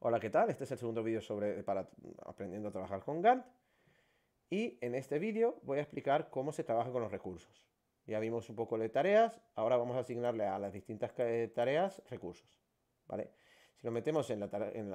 Hola, ¿qué tal? Este es el segundo vídeo sobre para aprendiendo a trabajar con Gantt y en este vídeo voy a explicar cómo se trabaja con los recursos. Ya vimos un poco de tareas, ahora vamos a asignarle a las distintas eh, tareas recursos, ¿vale? Si nos metemos en la, en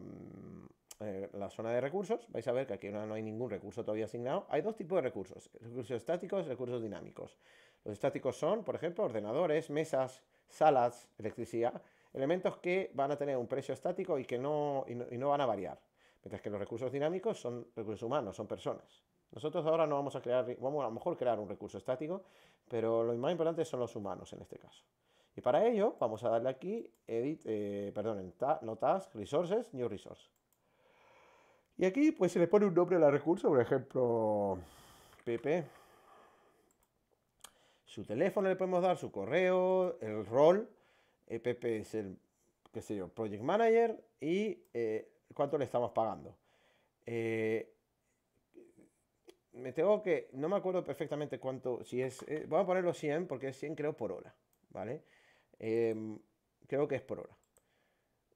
mm, eh, la zona de recursos, vais a ver que aquí no hay ningún recurso todavía asignado. Hay dos tipos de recursos, recursos estáticos y recursos dinámicos. Los estáticos son, por ejemplo, ordenadores, mesas, salas, electricidad, Elementos que van a tener un precio estático y que no, van a variar. Mientras que los recursos dinámicos son recursos humanos, son personas. Nosotros ahora no vamos a crear, vamos a lo mejor crear un recurso estático, pero lo más importante son los humanos en este caso. Y para ello vamos a darle aquí, edit, eh, perdón, en resources, new resource. Y aquí pues se le pone un nombre al recurso, por ejemplo, Pepe. Su teléfono le podemos dar, su correo, el rol, EPP es el, qué sé yo, project manager y eh, cuánto le estamos pagando. Eh, me tengo que, no me acuerdo perfectamente cuánto, si es, eh, voy a ponerlo 100 porque es 100 creo por hora, ¿vale? Em, creo que es por hora.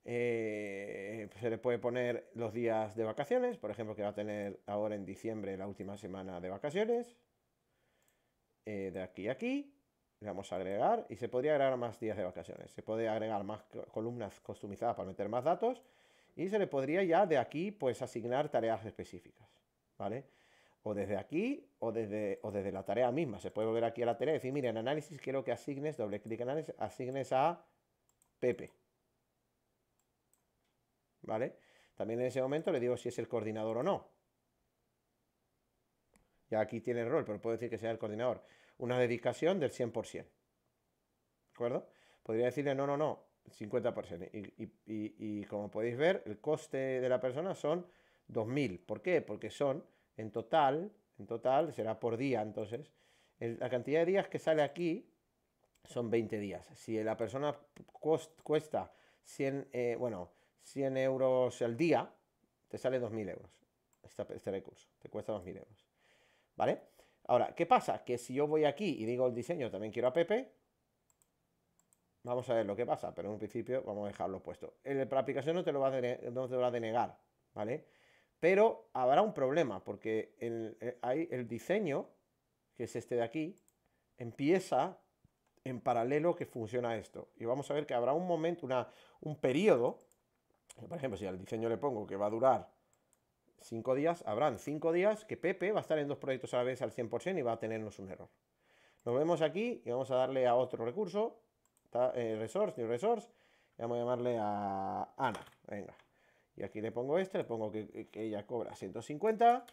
se le puede poner los días de vacaciones, por ejemplo, que va a tener ahora en diciembre la última semana de vacaciones, de aquí a aquí. Le vamos a agregar y se podría agregar más días de vacaciones. Se puede agregar más columnas customizadas para meter más datos y se le podría ya de aquí pues asignar tareas específicas, ¿vale? O desde aquí o desde, o desde la tarea misma. Se puede volver aquí a la tarea y decir, mira, en análisis quiero que asignes, doble clic en análisis, asignes a Pepe. ¿Vale? También en ese momento le digo si es el coordinador o no ya aquí tiene el rol, pero puedo decir que sea el coordinador, una dedicación del 100%. ¿De acuerdo? Podría decirle, no, no, no, 50%. Y, como podéis ver, el coste de la persona son 2.000. ¿Por qué? Porque son, en total, en total, será por día entonces, la cantidad de días que sale aquí son 20 días. Si la persona cuesta 100, eh, bueno, 100 euros al día, te sale 2.000 euros este, este recurso, te cuesta 2.000 euros. ¿vale? Ahora, ¿qué pasa? Que si yo voy aquí y digo el diseño, también quiero a Pepe, vamos a ver lo que pasa, pero en un principio vamos a dejarlo puesto. En la aplicación no te lo va a, denegar, ¿vale? Pero habrá un problema, porque el, hay eh, el diseño, que es este de aquí, empieza en paralelo que funciona esto. Y vamos a ver que habrá un momento, una, un periodo, por ejemplo, si al diseño le pongo que va a durar 5 días, habrán 5 días que Pepe va a estar en dos proyectos a la vez al 100% y va a tenernos un error. Nos vemos aquí y vamos a darle a otro recurso, eh, resource, new resource, y vamos a llamarle a Ana, venga. Y aquí le pongo este, le pongo que, ella cobra 150.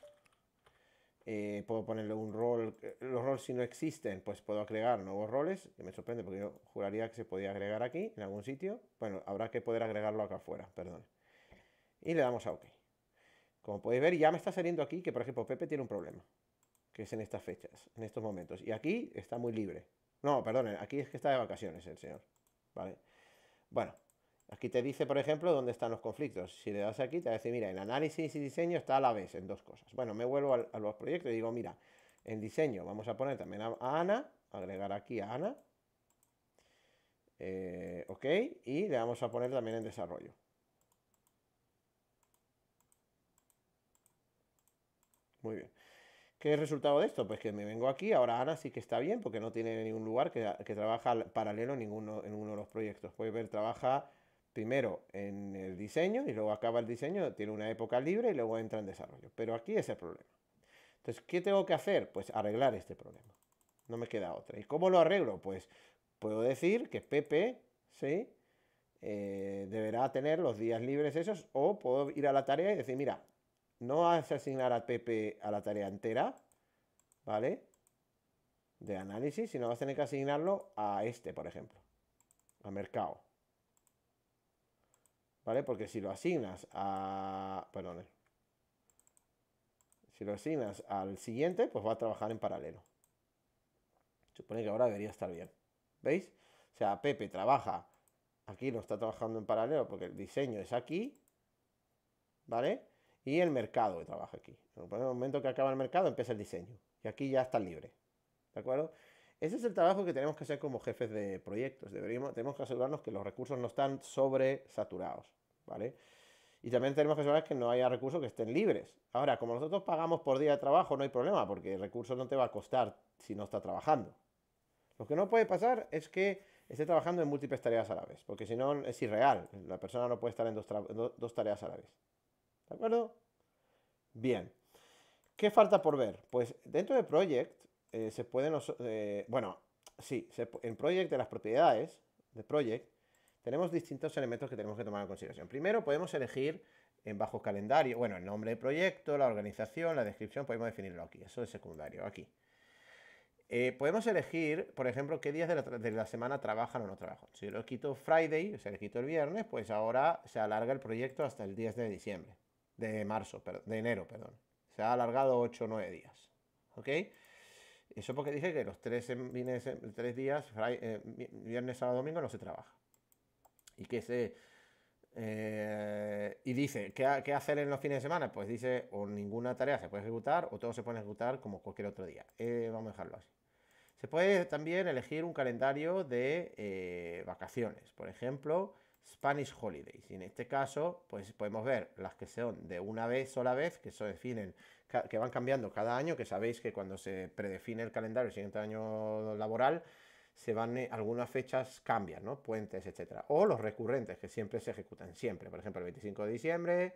Eh, puedo ponerle un rol, eh, los roles si no existen, pues puedo agregar nuevos roles, que me sorprende porque yo juraría que se podía agregar aquí, en algún sitio. Bueno, habrá que poder agregarlo acá afuera, perdón. Y le damos a OK. Como podéis ver, ya me está saliendo aquí que, por ejemplo, Pepe tiene un problema, que es en estas fechas, en estos momentos. Y aquí está muy libre. No, perdón, aquí es que está de vacaciones el señor. Bueno, aquí te dice, por ejemplo, dónde están los conflictos. Si le das aquí, te va a decir, mira, en análisis y diseño está a la vez, en dos cosas. Bueno, me vuelvo a, los proyectos y digo, mira, en diseño vamos a poner también a, Ana, agregar aquí a Ana. Eh, ok, y le vamos a poner también en desarrollo. Muy bien. ¿Qué es el resultado de esto? Pues que me vengo aquí, ahora Ana sí que está bien, porque no tiene ningún lugar que, trabaja paralelo en ninguno, en uno de los proyectos. Puede ver, trabaja primero en el diseño y luego acaba el diseño, tiene una época libre y luego entra en desarrollo. Pero aquí es el problema. Entonces, ¿qué tengo que hacer? Pues arreglar este problema. No me queda otra. ¿Y cómo lo arreglo? Pues puedo decir que Pepe, ¿sí? Eh, deberá tener los días libres esos o puedo ir a la tarea y decir, mira, no vas a asignar a Pepe a la tarea entera, ¿vale? De análisis, sino vas a tener que asignarlo a este, por ejemplo. A mercado. ¿Vale? Porque si lo asignas a... Perdón. Eh, si lo asignas al siguiente, pues va a trabajar en paralelo. Supone que ahora debería estar bien. ¿Veis? O sea, Pepe trabaja. Aquí no está trabajando en paralelo porque el diseño es aquí. ¿Vale? y el mercado que trabaja aquí. En el momento que acaba el mercado empieza el diseño y aquí ya está libre. ¿De acuerdo? Ese es el trabajo que tenemos que hacer como jefes de proyectos. Deberíamos, tenemos que asegurarnos que los recursos no están sobresaturados. ¿Vale? Y también tenemos que asegurarnos que no haya recursos que estén libres. Ahora, como nosotros pagamos por día de trabajo, no hay problema, porque el recurso no te va a costar si no está trabajando. Lo que no puede pasar es que esté trabajando en múltiples tareas a la vez, porque si no es irreal. La persona no puede estar en dos, dos tareas a la vez. ¿De acuerdo? Bien. ¿Qué falta por ver? Pues dentro de Project eh, se pueden... Eh, bueno, sí, en Project de las propiedades de Project tenemos distintos elementos que tenemos que tomar en consideración. Primero podemos elegir en bajo calendario, bueno, el nombre de proyecto, la organización, la descripción, podemos definirlo aquí, eso es secundario, aquí. Eh, podemos elegir, por ejemplo, qué días de la, de la, semana trabajan o no trabajan. Si lo quito Friday, o sea, le quito el viernes, pues ahora se alarga el proyecto hasta el 10 de diciembre de marzo, de enero, perdón. Se ha alargado 8 o 9 días. ¿Ok? Eso porque dije que los tres, em, tres días, eh, viernes, sábado, domingo, no se trabaja. Y que se... Eh, y dice, ¿qué, hacer en los fines de semana? Pues dice, o ninguna tarea se puede ejecutar o todo se puede ejecutar como cualquier otro día. Eh, vamos a dejarlo así. Se puede también elegir un calendario de vacaciones. Por ejemplo, Spanish Holidays. Y en este caso, pues podemos ver las que son de una vez sola vez, que se definen, que van cambiando cada año, que sabéis que cuando se predefine el calendario del siguiente año laboral, se van eh, algunas fechas cambian, ¿no? Puentes, etcétera. O los recurrentes que siempre se ejecutan siempre, por ejemplo, el 25 de diciembre,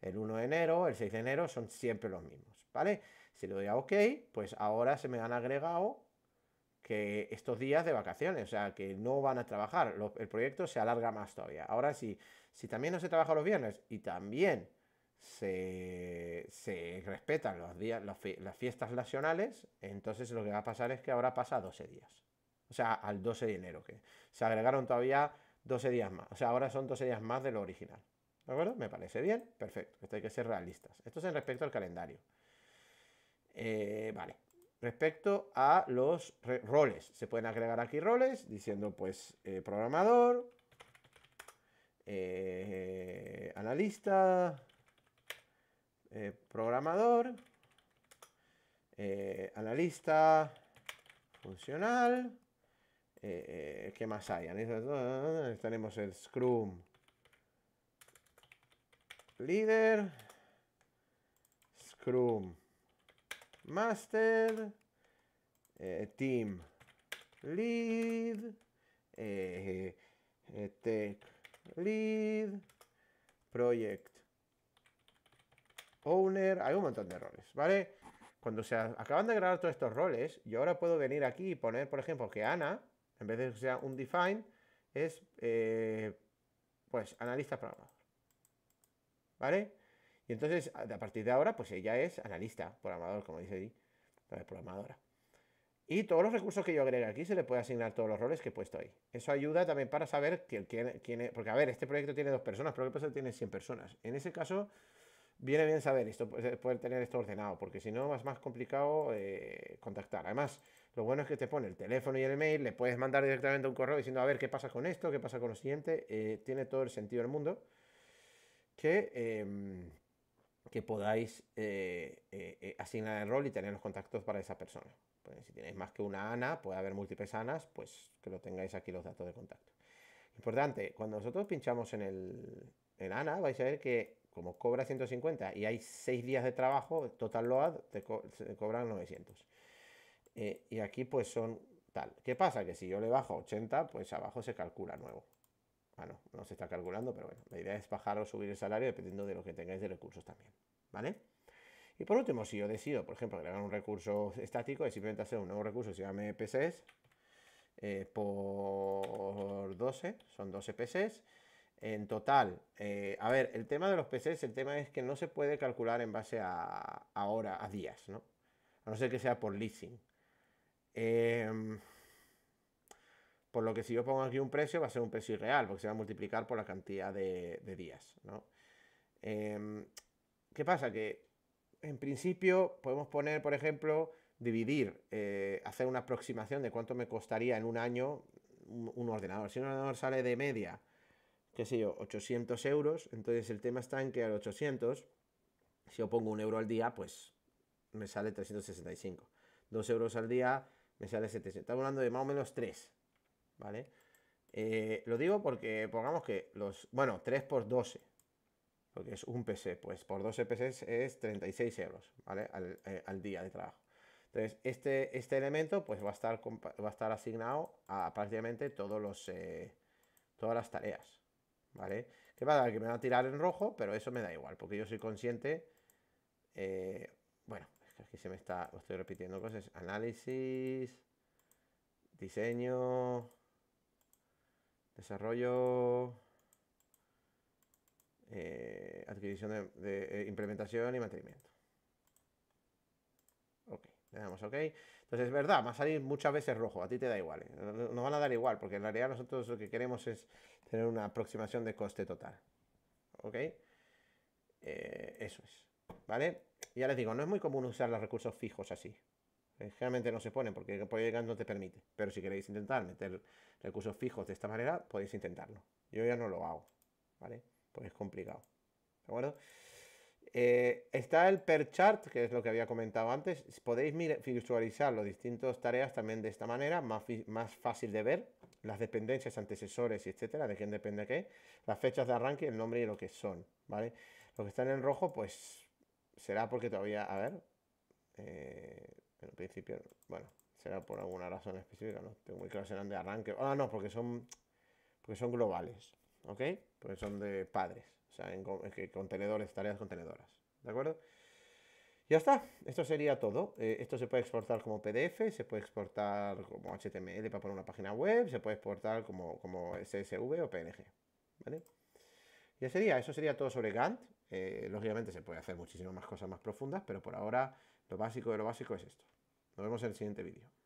el 1 de enero, el 6 de enero son siempre los mismos, ¿vale? Si le doy a OK, pues ahora se me han agregado que estos días de vacaciones, o sea, que no van a trabajar, el proyecto se alarga más todavía. Ahora si, también no se trabaja los viernes y también se, respetan los días, las fiestas nacionales, entonces lo que va a pasar es que ahora pasa 12 días. O sea, al 12 de enero, que se agregaron todavía 12 días más. O sea, ahora son 12 días más de lo original. ¿De acuerdo? Me parece bien, perfecto. Esto hay que ser realistas. Esto es en respecto al calendario. Eh, vale respecto a los roles. Se pueden agregar aquí roles diciendo pues eh, programador, eh, analista, eh, programador, analista funcional, ¿qué más hay? Tenemos el Scrum leader, Scrum master, eh, team lead, eh, eh, tech lead, project owner, hay un montón de roles, ¿vale? Cuando se acaban de grabar todos estos roles, yo ahora puedo venir aquí y poner, por ejemplo, que Ana, en vez de que sea un define, es, pues, analista programador, ¿vale? Y entonces, a partir de ahora, pues ella es analista, programador, como dice ahí, programadora. Y todos los recursos que yo agregue aquí se le puede asignar todos los roles que he puesto ahí. Eso ayuda también para saber quién, quién, es. Porque, a ver, este proyecto tiene dos personas, pero pasa proyecto tiene 100 personas. En ese caso, viene bien saber esto, pues, eh, poder tener esto ordenado, porque si no es más complicado eh, contactar. Además, lo bueno es que te pone el teléfono y el email, le puedes mandar directamente un correo diciendo, a ver, ¿qué pasa con esto? ¿Qué pasa con lo siguiente? Eh, tiene todo el sentido del mundo. Que. Em, que podáis eh, eh, eh, asignar el rol y tener los contactos para esa persona. Pues, si tenéis más que una ANA, puede haber múltiples ANAs, pues que lo tengáis aquí los datos de contacto. Importante, cuando nosotros pinchamos en el ANA, vais a ver que como cobra 150 y hay 6 días de trabajo, total load, te, cobran 900. y aquí pues son tal. ¿Qué pasa? Que si yo le bajo 80, pues abajo se calcula nuevo. Bueno, ah, no, se está calculando, pero bueno, la idea es bajar o subir el salario dependiendo de lo que tengáis de recursos también, ¿vale? Y por último, si yo decido, por ejemplo, agregar un recurso estático, es simplemente hacer un nuevo recurso Si se llame PCs e eh, por 12, son 12 PCs. E en total, eh, a ver, el tema de los PCs, e el tema es que no se puede calcular en base a, a hora, a días, ¿no? A no ser que sea por leasing. Em, por lo que si yo pongo aquí un precio, va a ser un precio irreal, porque se va a multiplicar por la cantidad de, días. Em, ¿Qué pasa? Que en principio podemos poner, por ejemplo, dividir, eh, hacer una aproximación de cuánto me costaría en un año un, ordenador. Si un ordenador sale de media, qué sé yo, 800 euros, entonces el tema está en que al 800, si yo pongo un euro al día, pues me sale 365. Dos euros al día me sale 700. Estamos hablando de más o menos 3. ¿vale? Eh, lo digo porque pongamos que los... Bueno, 3 por 12, porque es un PC, pues por 12 PCs es 36 euros, ¿vale? Al, eh, al día de trabajo. Entonces, este, este elemento pues va a, estar, va a estar asignado a prácticamente todos los, eh, todas las tareas, ¿vale? Que a dar Que me va a tirar en rojo, pero eso me da igual, porque yo soy consciente... bueno, es que aquí se me está... Estoy repitiendo cosas. Análisis, diseño Desarrollo, eh, adquisición de, eh, implementación y mantenimiento. Ok, le damos ok. Entonces es verdad, va a salir muchas veces rojo, a ti te da igual. Eh, Nos van a dar igual, porque en realidad nosotros lo que queremos es tener una aproximación de coste total. Ok, eso es. ¿Vale? Ya les digo, no es muy común usar los recursos fijos así. Eh, generalmente no se ponen porque el proyecto no te permite. Pero si queréis intentar meter recursos fijos de esta manera, podéis intentarlo. Yo ya no lo hago, ¿vale? Porque es complicado. ¿De acuerdo? Eh, está el per chart, que es lo que había comentado antes. Podéis visualizar los distintos tareas también de esta manera, más, más fácil de ver. Las dependencias, antecesores, etcétera, de quién depende qué. Las fechas de arranque, el nombre y lo que son, ¿vale? Lo que están en rojo, pues será porque todavía, a ver... Eh, en principio, bueno, será por alguna razón específica, ¿no? Tengo muy claro, serán de arranque. Ah, no, porque son, porque son globales, ¿ok? Porque son de padres, o sea, en, contenedores, tareas contenedoras, ¿de acuerdo? Ya está, esto sería todo. Eh, esto se puede exportar como PDF, se puede exportar como HTML para poner una página web, se puede exportar como, como SSV o PNG, ¿vale? Ya sería, eso sería todo sobre Gantt. Eh, lógicamente se puede hacer muchísimas más cosas más profundas, pero por ahora lo básico de lo básico es esto. Nos vemos en el siguiente vídeo.